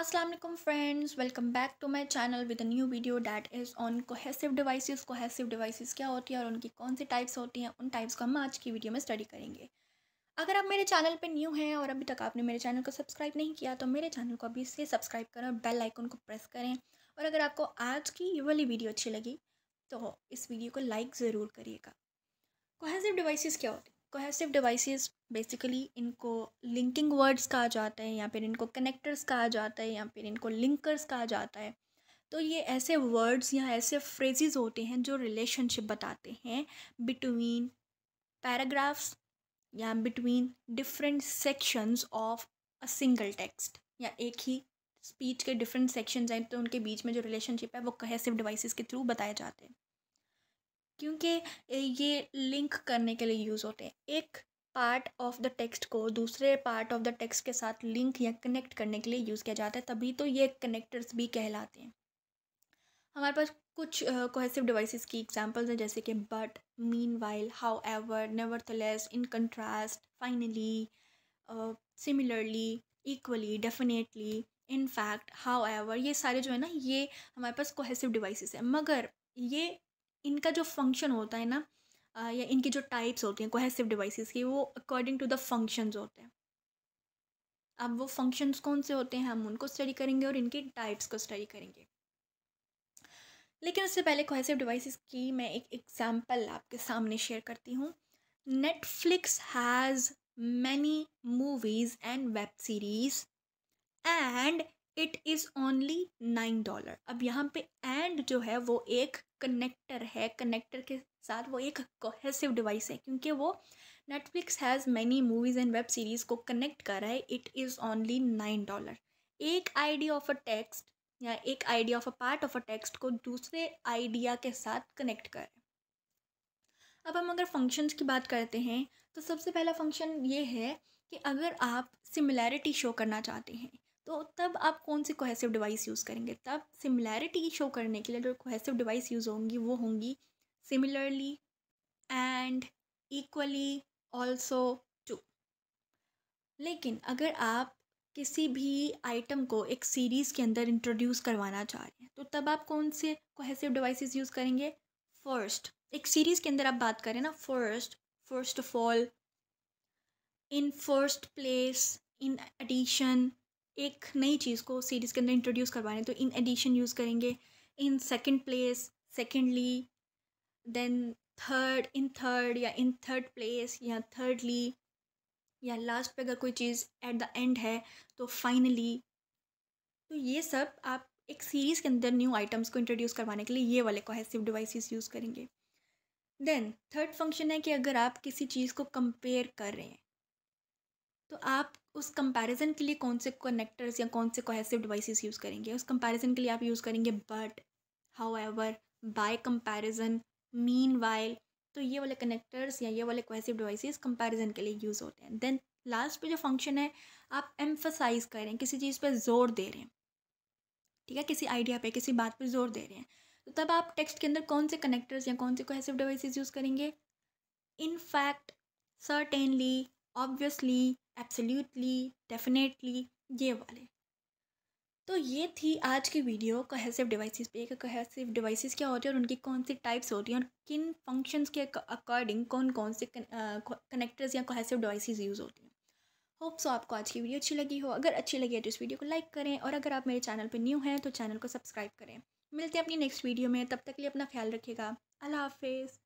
Aslam friends welcome back to my channel with a new video that is on cohesive devices cohesive devices क्या होती है और उनकी कौन सी टाइप्स होती हैं उन टाइप्स को हम आज की वीडियो में स्टडी करेंगे अगर आप मेरे चैनल पे न्यू हैं और अभी तक आपने मेरे चैनल को सब्सक्राइब नहीं किया तो मेरे चैनल को अभी से सब्सक्राइब करें और बेल आइकन को प्रेस करें और अगर आपको आज की ये वाली वीडियो अच्छी लगी तो इस वीडियो को लाइक ज़रूर करिएगा कोहेसिव डिवाइसेस क्या होती कोहेसिव डिवाइसेस बेसिकली इनको लिंकिंग वर्ड्स कहा जाता है या फिर इनको कनेक्टर्स कहा जाता है या फिर इनको लिंकर्स कहा जाता है तो ये ऐसे वर्ड्स या ऐसे फ्रेजेस होते हैं जो रिलेशनशिप बताते हैं बिटवीन पैराग्राफ्स या between different sections of a single text या एक ही स्पीच के डिफरेंट सेक्शंस हैं तो उनके बीच में जो रिलेशनशिप है वो कहेसिव डिवाइसेस के थ्रू बताए जाते हैं क्योंकि ये लिंक करने के लिए यूज़ होते हैं एक पार्ट ऑफ द टेक्स्ट को दूसरे पार्ट ऑफ द टेक्स्ट के साथ लिंक या कनेक्ट करने के लिए यूज़ किया जाता है तभी तो ये कनेक्टर्स भी कहलाते हैं हमारे पास कुछ कोहेसिव uh, डिवाइसेस की एग्जांपल्स हैं जैसे कि but meanwhile however never in contrast finally similarly equally definitely in fact however ये सारे जो है ना ये हमारे पास कोहेसिव डिवाइसेस हैं मगर ये इनका जो फंक्शन होता है ना या इनकी जो टाइप्स होती हैं कोहेसिव डिवाइसेस की वो अकॉर्डिंग टू द फंक्शंस होते हैं अब वो फंक्शंस कौन से होते हैं हम उनको स्टडी करेंगे और इनके टाइप्स को स्टडी करेंगे लेकिन उससे पहले कोहेसिव डिवाइसेस की मैं एक एग्जांपल आपके सामने शेयर करती हूँ Netflix has many movies and web series it is only nine dollar अब यहाँ पे एंड जो है वो एक कनेक्टर है कनेक्टर के साथ वो एक कोहेसिव डिवाइस है क्योंकि वो Netflix has many movies and web series को कनेक्ट कर रहा है it is only nine dollar एक आइडिया ऑफ अ टेक्स्ट या एक idea of a part of a text को दूसरे आइडिया के साथ कनेक्ट कर अब हम अगर फंक्शंस की बात करते हैं तो सबसे पहला फंक्शन ये है कि अगर आप सिमिलैरिटी शो करना चाहते हैं तो तब आप कौन सी कोहेसिव डिवाइस यूज़ करेंगे तब सिमिलैरिटी शो करने के लिए जो कोहेसिव डिवाइस यूज़ होंगी वो होंगी similarly and equally also too लेकिन अगर आप किसी भी आइटम को एक सीरीज़ के अंदर इंट्रोड्यूस करवाना चाह रहे हैं तो तब आप कौन से कोहेसिव डिवाइसेस यूज़ करेंगे फर्स्ट एक सीरीज़ के अंदर आप बात करें ना first first of all in first place in addition एक नई चीज़ को सीरीज़ के अंदर इंट्रोड्यूस करवा रहे हैं तो इन एडिशन यूज़ करेंगे in second place secondly then third in third या इन थर्ड प्लेस या थर्डली या लास्ट पे अगर कोई चीज़ एट द एंड है तो फाइनली तो ये सब आप एक सीरीज़ के अंदर न्यू आइटम्स को इंट्रोड्यूस करवाने के लिए ये वाले कोहेसिव डिवाइसेस यूज़ करेंगे देन थर्ड फंक्शन है कि अगर आप किसी चीज़ को कंपेयर कर रहे हैं तो आप उस कंपैरिजन के लिए कौन से कनेक्टर्स या कौन से कोहेसिव डिवाइसेस यूज़ करेंगे उस कंपैरिजन के लिए आप यूज़ करेंगे but however by comparison meanwhile तो ये वाले कनेक्टर्स या ये वाले कोहेसिव डिवाइसेस कंपैरिजन के लिए यूज़ होते हैं देन लास्ट पे जो फंक्शन है आप एम्फोसाइज करें किसी चीज़ पर जोर दे रहे हैं ठीक है किसी आइडिया पर किसी बात पर जोर दे रहे हैं तो तब आप टेक्स्ट के अंदर कौन से कनेक्टर्स या कौन से कोहेसिव डिवाइसेस यूज़ करेंगे in fact certainly obviously absolutely definitely ये वाले तो ये थी आज की वीडियो कोहेसिव डिवाइसेस पे एक कोहेसिव डिवाइसेस क्या होती है और उनकी कौन सी टाइप्स होती हैं और किन फंक्शंस के अकॉर्डिंग कौन कौन से कनेक्टर्स या कोहेसिव डिवाइसेस यूज़ होती हैं होप सो आपको आज की वीडियो अच्छी लगी हो अगर अच्छी लगी है तो इस वीडियो को लाइक करें और अगर आप मेरे चैनल पर न्यू हैं तो चैनल को सब्सक्राइब करें मिलते हैं अपनी नेक्स्ट वीडियो में तब तक के लिए अपना ख्याल रखिएगा अल्लाह हाफिज़